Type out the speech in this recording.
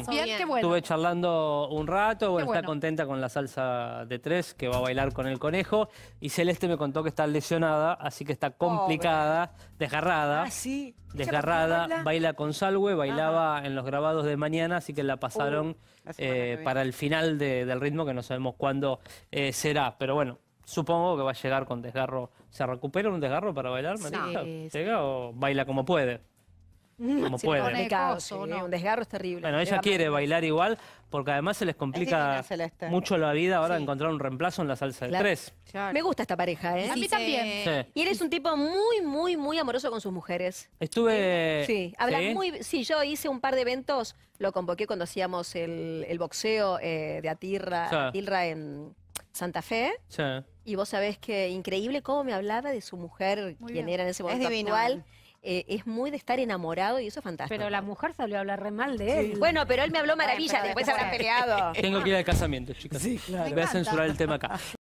Estuve charlando un rato, está contenta con la salsa de tres que va a bailar con el conejo. Y Celeste me contó que está lesionada, así que está complicada, desgarrada. Ah, Desgarrada, baila? con Salwe, bailaba en los grabados de mañana, así que la uh, pasaron eh, para el final del ritmo, que no sabemos cuándo eh, será. Pero bueno, supongo que va a llegar con desgarro. ¿Se recupera un desgarro para bailar, ¿Llega o baila como puede? como puede Un, un desgarro es terrible. Bueno, ella quiere bailar igual porque además se les complica mucho la vida ahora de encontrar un reemplazo en la salsa de tres. Me gusta esta pareja, ¿eh? A mí también. Y eres un tipo muy, muy, muy amoroso con sus mujeres. Estuve... Sí, muy... Sí, yo hice un par de eventos, lo convoqué cuando hacíamos el, boxeo eh, de Atirra, Atirra en... Santa Fe. Y vos sabés que increíble cómo me hablaba de su mujer, quien era en ese momento es ¿eh? Eh, es muy de estar enamorado y eso es fantástico. Pero la mujer salió a hablar re mal de él. Bueno, pero él me habló maravilla, después habrán peleado. Tengo que ir al casamiento, chicas. Sí, Voy a censurar el tema acá.